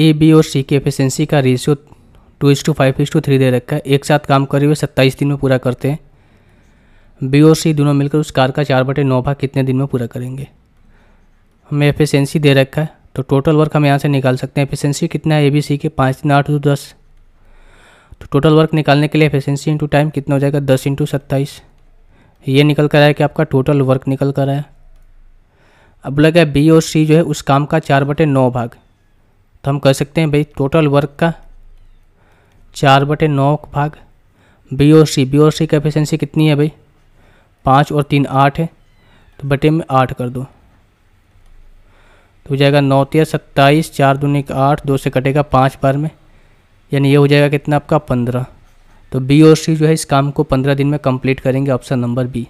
A B और सी की efficiency का ratio two is to five is to three दे रखा है एक साथ काम करे हुए सत्ताईस दिन में पूरा करते हैं बी और सी दोनों मिलकर उस कार का चार बटे नौ भाग कितने दिन में पूरा करेंगे हमें एफिशिएंसी दे रखा है तो टोटल वर्क हम यहाँ से निकाल सकते हैं एफिशिएंसी कितना है ए बी सी के पाँच दिन आठ दो दस तो टोटल वर्क निकालने के लिए एफिशेंसी इंटू टाइम कितना हो जाएगा दस इंटू सत्ताईस ये निकल कर आया कि आपका टोटल वर्क निकल कर आया अब लगा बी और सी जो है उस काम का चार बटे नौ भाग तो हम कह सकते हैं भाई टोटल वर्क का चार बटे नौ भाग बी और सी बी और सी का एफिशेंसी कितनी है भाई पाँच और तीन आठ है तो बटे में आठ कर दो तो हो जाएगा नौ तेरह सत्ताईस चार दूनी का आठ दो से कटेगा पाँच बार में यानी ये हो जाएगा कितना आपका पंद्रह तो बी और सी जो है इस काम को पंद्रह दिन में कंप्लीट करेंगे ऑप्शन नंबर बी